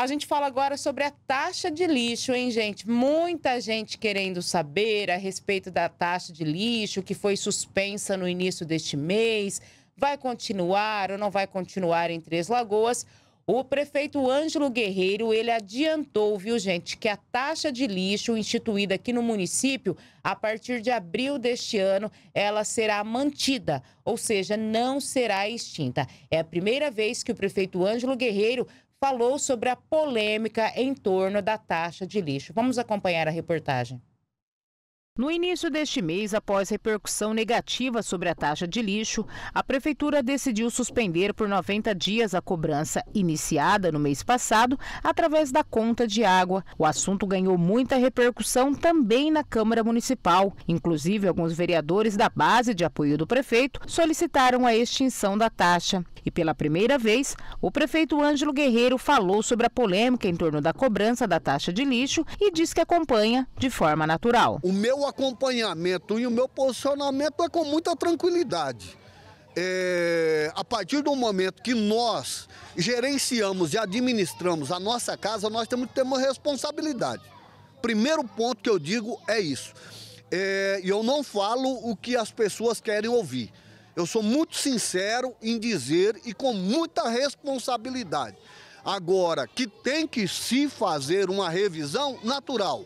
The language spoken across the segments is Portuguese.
A gente fala agora sobre a taxa de lixo, hein, gente? Muita gente querendo saber a respeito da taxa de lixo que foi suspensa no início deste mês. Vai continuar ou não vai continuar em Três Lagoas? O prefeito Ângelo Guerreiro, ele adiantou, viu, gente, que a taxa de lixo instituída aqui no município, a partir de abril deste ano, ela será mantida, ou seja, não será extinta. É a primeira vez que o prefeito Ângelo Guerreiro falou sobre a polêmica em torno da taxa de lixo. Vamos acompanhar a reportagem. No início deste mês, após repercussão negativa sobre a taxa de lixo, a Prefeitura decidiu suspender por 90 dias a cobrança iniciada no mês passado através da conta de água. O assunto ganhou muita repercussão também na Câmara Municipal. Inclusive, alguns vereadores da base de apoio do prefeito solicitaram a extinção da taxa. E pela primeira vez, o prefeito Ângelo Guerreiro falou sobre a polêmica em torno da cobrança da taxa de lixo e diz que acompanha de forma natural. O meu acompanhamento e o meu posicionamento é com muita tranquilidade. É, a partir do momento que nós gerenciamos e administramos a nossa casa, nós temos que ter uma responsabilidade. Primeiro ponto que eu digo é isso. É, e é, eu não falo o que as pessoas querem ouvir. Eu sou muito sincero em dizer e com muita responsabilidade. Agora, que tem que se fazer uma revisão natural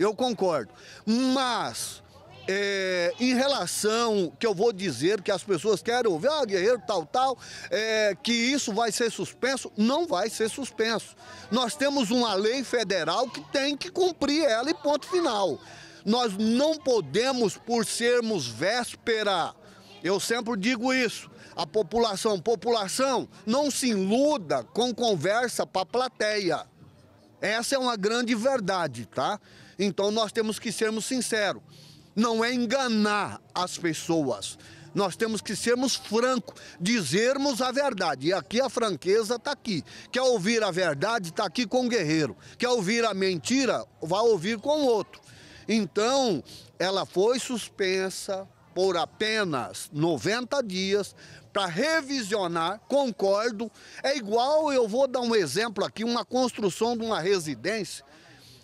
eu concordo. Mas é, em relação que eu vou dizer que as pessoas querem ouvir, ah, guerreiro, tal, tal, é, que isso vai ser suspenso, não vai ser suspenso. Nós temos uma lei federal que tem que cumprir ela e ponto final. Nós não podemos, por sermos véspera, eu sempre digo isso, a população, população, não se iluda com conversa para a plateia. Essa é uma grande verdade, tá? Então nós temos que sermos sinceros. Não é enganar as pessoas. Nós temos que sermos francos, dizermos a verdade. E aqui a franqueza está aqui. Quer ouvir a verdade, está aqui com o guerreiro. Quer ouvir a mentira, vai ouvir com o outro. Então, ela foi suspensa, por apenas 90 dias para revisionar, concordo. É igual, eu vou dar um exemplo aqui, uma construção de uma residência.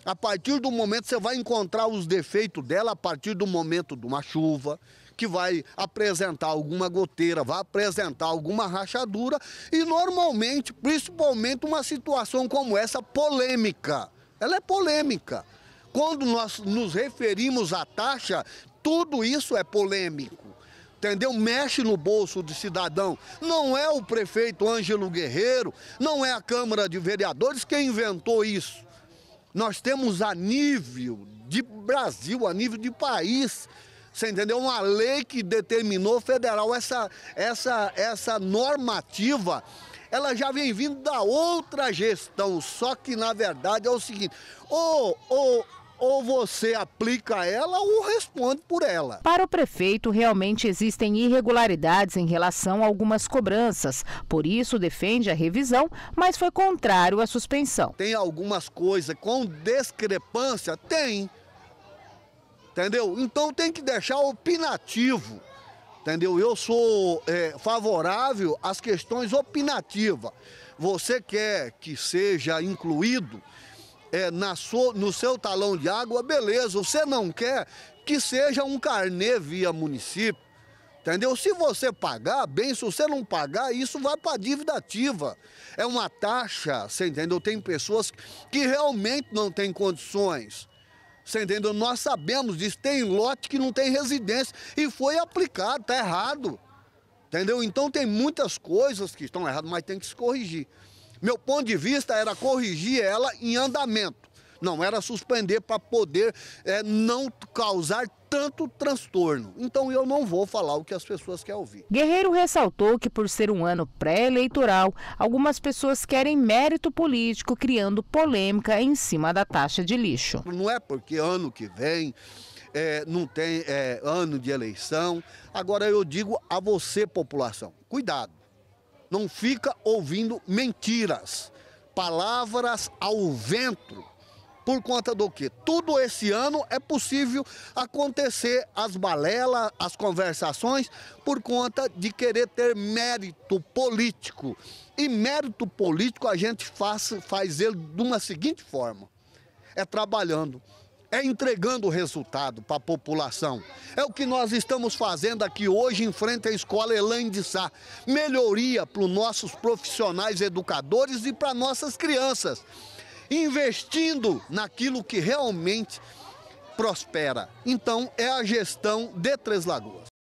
A partir do momento você vai encontrar os defeitos dela, a partir do momento de uma chuva, que vai apresentar alguma goteira, vai apresentar alguma rachadura e normalmente, principalmente uma situação como essa polêmica. Ela é polêmica. Quando nós nos referimos à taxa, tudo isso é polêmico. Entendeu? Mexe no bolso do cidadão. Não é o prefeito Ângelo Guerreiro, não é a Câmara de Vereadores quem inventou isso. Nós temos a nível de Brasil, a nível de país, você entendeu? Uma lei que determinou federal essa, essa, essa normativa. Ela já vem vindo da outra gestão, só que na verdade é o seguinte: o ou, ou você aplica ela ou responde por ela. Para o prefeito, realmente existem irregularidades em relação a algumas cobranças, por isso defende a revisão, mas foi contrário à suspensão. Tem algumas coisas com discrepância? Tem. Entendeu? Então tem que deixar opinativo. Entendeu? Eu sou é, favorável às questões opinativas. Você quer que seja incluído é, na sua, no seu talão de água, beleza. Você não quer que seja um carnê via município. Entendeu? Se você pagar, bem, se você não pagar, isso vai para a dívida ativa. É uma taxa, você entendeu? Tem pessoas que realmente não têm condições. Você entendeu? Nós sabemos disso. Tem lote que não tem residência e foi aplicado, tá errado. Entendeu? Então tem muitas coisas que estão erradas, mas tem que se corrigir. Meu ponto de vista era corrigir ela em andamento, não era suspender para poder é, não causar tanto transtorno. Então eu não vou falar o que as pessoas querem ouvir. Guerreiro ressaltou que, por ser um ano pré-eleitoral, algumas pessoas querem mérito político, criando polêmica em cima da taxa de lixo. Não é porque ano que vem. É, não tem é, ano de eleição. Agora eu digo a você, população, cuidado. Não fica ouvindo mentiras, palavras ao vento. Por conta do que? Tudo esse ano é possível acontecer as balelas, as conversações, por conta de querer ter mérito político. E mérito político a gente faz, faz ele de uma seguinte forma: é trabalhando é entregando o resultado para a população. É o que nós estamos fazendo aqui hoje em frente à escola Elaine de Sá. Melhoria para os nossos profissionais educadores e para nossas crianças. Investindo naquilo que realmente prospera. Então, é a gestão de Três Lagoas.